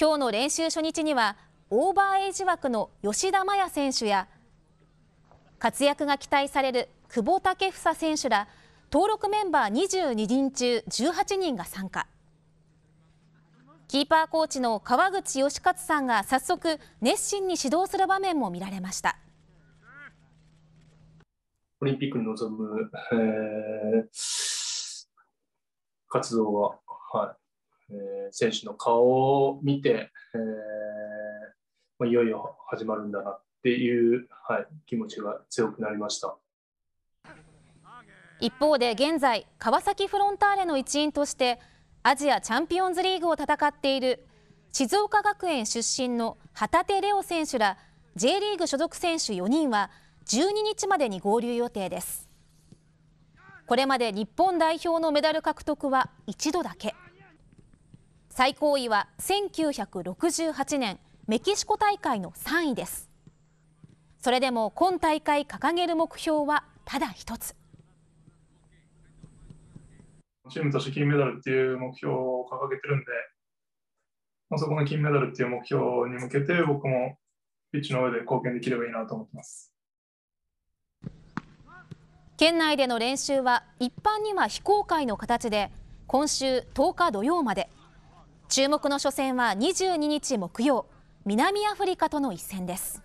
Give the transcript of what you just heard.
今日の練習初日にはオーバーエイジ枠の吉田麻也選手や活躍が期待される久保建英選手ら登録メンバー22人中18人が参加キーパーコーチの川口義勝さんが早速熱心に指導する場面も見られましたオリンピックに臨む、えー、活動は、はえ選手の顔を見て、えまあ、いよいよ始まるんだなっていう、はい、気持ちが強くなりました。一方で現在川崎フロンターレの一員としてアジアチャンピオンズリーグを戦っている静岡学園出身の旗手レオ選手ら J リーグ所属選手4人は12日までに合流予定ですこれまで日本代表のメダル獲得は一度だけ最高位は1968年メキシコ大会の3位ですそれでも今大会掲げる目標はただ一つチームとして金メダルっていう目標を掲げてるんで、まあ、そこの金メダルっていう目標に向けて僕もピッチの上で貢献できればいいなと思ってます県内での練習は一般には非公開の形で今週10日土曜まで注目の初戦は22日木曜南アフリカとの一戦です。